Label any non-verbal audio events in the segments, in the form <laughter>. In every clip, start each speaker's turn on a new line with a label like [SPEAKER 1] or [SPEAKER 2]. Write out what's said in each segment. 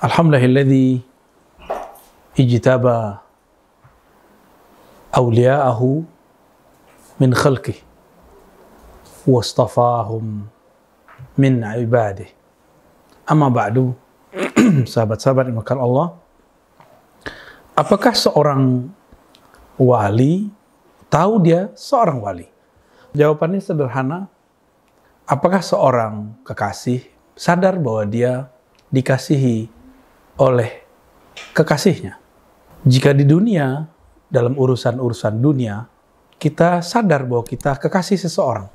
[SPEAKER 1] الحمد لله الذي اجتبى أولياءه من خلقه واصطفاهم min ibadih. Amma ba'du, <clears throat> sahabat-sahabat yang -sahabat, Allah, apakah seorang wali tahu dia seorang wali? Jawabannya sederhana, apakah seorang kekasih sadar bahwa dia dikasihi oleh kekasihnya. Jika di dunia, dalam urusan-urusan dunia, kita sadar bahwa kita kekasih seseorang.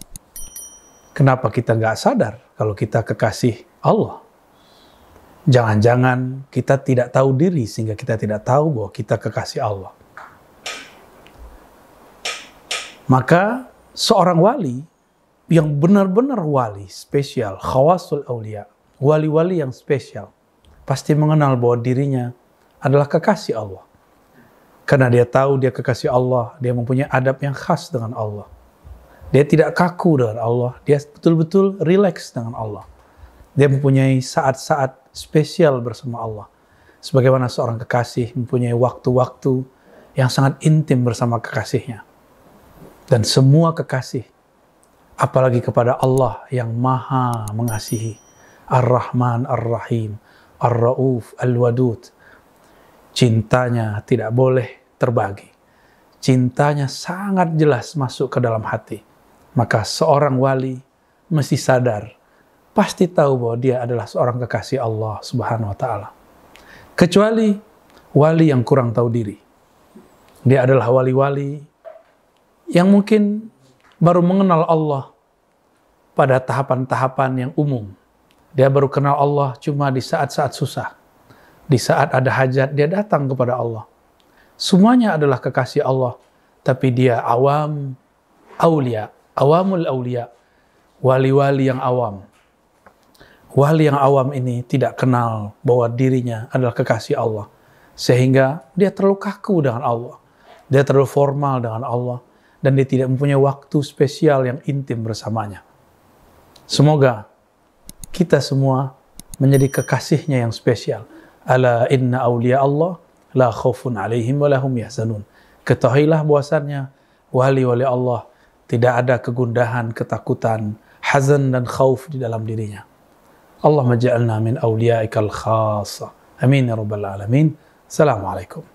[SPEAKER 1] Kenapa kita nggak sadar kalau kita kekasih Allah? Jangan-jangan kita tidak tahu diri sehingga kita tidak tahu bahwa kita kekasih Allah. Maka seorang wali yang benar-benar wali spesial, khawasul awliya, wali-wali yang spesial, pasti mengenal bahwa dirinya adalah kekasih Allah. Karena dia tahu dia kekasih Allah, dia mempunyai adab yang khas dengan Allah. Dia tidak kaku dengan Allah, dia betul-betul rileks dengan Allah. Dia mempunyai saat-saat spesial bersama Allah. Sebagaimana seorang kekasih mempunyai waktu-waktu yang sangat intim bersama kekasihnya. Dan semua kekasih, apalagi kepada Allah yang maha mengasihi, Ar-Rahman, Ar-Rahim, Ar-Rauf Al-Wadud. Cintanya tidak boleh terbagi. Cintanya sangat jelas masuk ke dalam hati. Maka seorang wali mesti sadar, pasti tahu bahwa dia adalah seorang kekasih Allah Subhanahu wa taala. Kecuali wali yang kurang tahu diri. Dia adalah wali-wali yang mungkin baru mengenal Allah pada tahapan-tahapan yang umum dia baru kenal Allah cuma di saat-saat susah. Di saat ada hajat, dia datang kepada Allah. Semuanya adalah kekasih Allah. Tapi dia awam, aulia, awamul awulia, wali-wali yang awam. Wali yang awam ini tidak kenal bahwa dirinya adalah kekasih Allah. Sehingga dia terlalu kaku dengan Allah. Dia terlalu formal dengan Allah. Dan dia tidak mempunyai waktu spesial yang intim bersamanya. Semoga kita semua menjadi kekasihnya yang spesial. Ala inna awliya Allah la khawfun alaihim wa lahum yahzanun. Ketahuilah bahwasannya wali-wali Allah tidak ada kegundahan, ketakutan, hazan dan khauf di dalam dirinya. Allah maja'alna min awliyaikal khasa. Amin ya rabbal alamin. Assalamualaikum.